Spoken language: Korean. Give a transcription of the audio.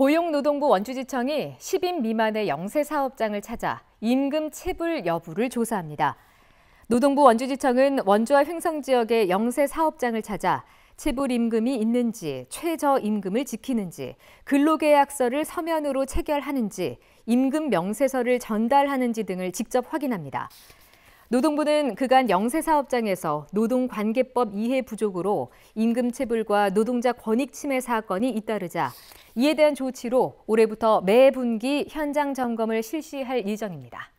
고용노동부 원주지청이 10인 미만의 영세 사업장을 찾아 임금 체불 여부를 조사합니다. 노동부 원주지청은 원주와 횡성 지역의 영세 사업장을 찾아 체불 임금이 있는지, 최저 임금을 지키는지, 근로계약서를 서면으로 체결하는지, 임금 명세서를 전달하는지 등을 직접 확인합니다. 노동부는 그간 영세 사업장에서 노동관계법 이해 부족으로 임금 체불과 노동자 권익 침해 사건이 잇따르자 이에 대한 조치로 올해부터 매 분기 현장 점검을 실시할 예정입니다.